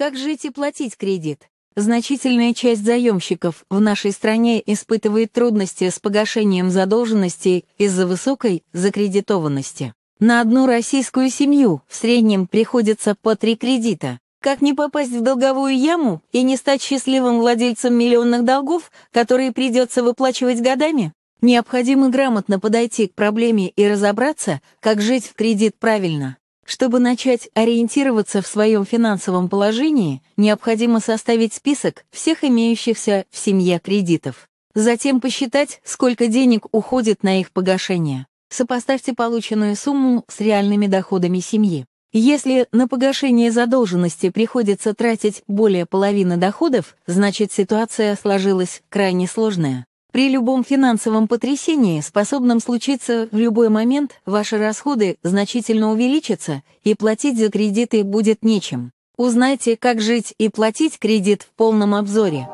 Как жить и платить кредит? Значительная часть заемщиков в нашей стране испытывает трудности с погашением задолженности из-за высокой закредитованности. На одну российскую семью в среднем приходится по три кредита. Как не попасть в долговую яму и не стать счастливым владельцем миллионных долгов, которые придется выплачивать годами? Необходимо грамотно подойти к проблеме и разобраться, как жить в кредит правильно. Чтобы начать ориентироваться в своем финансовом положении, необходимо составить список всех имеющихся в семье кредитов. Затем посчитать, сколько денег уходит на их погашение. Сопоставьте полученную сумму с реальными доходами семьи. Если на погашение задолженности приходится тратить более половины доходов, значит ситуация сложилась крайне сложная. При любом финансовом потрясении, способном случиться в любой момент, ваши расходы значительно увеличатся, и платить за кредиты будет нечем. Узнайте, как жить и платить кредит в полном обзоре.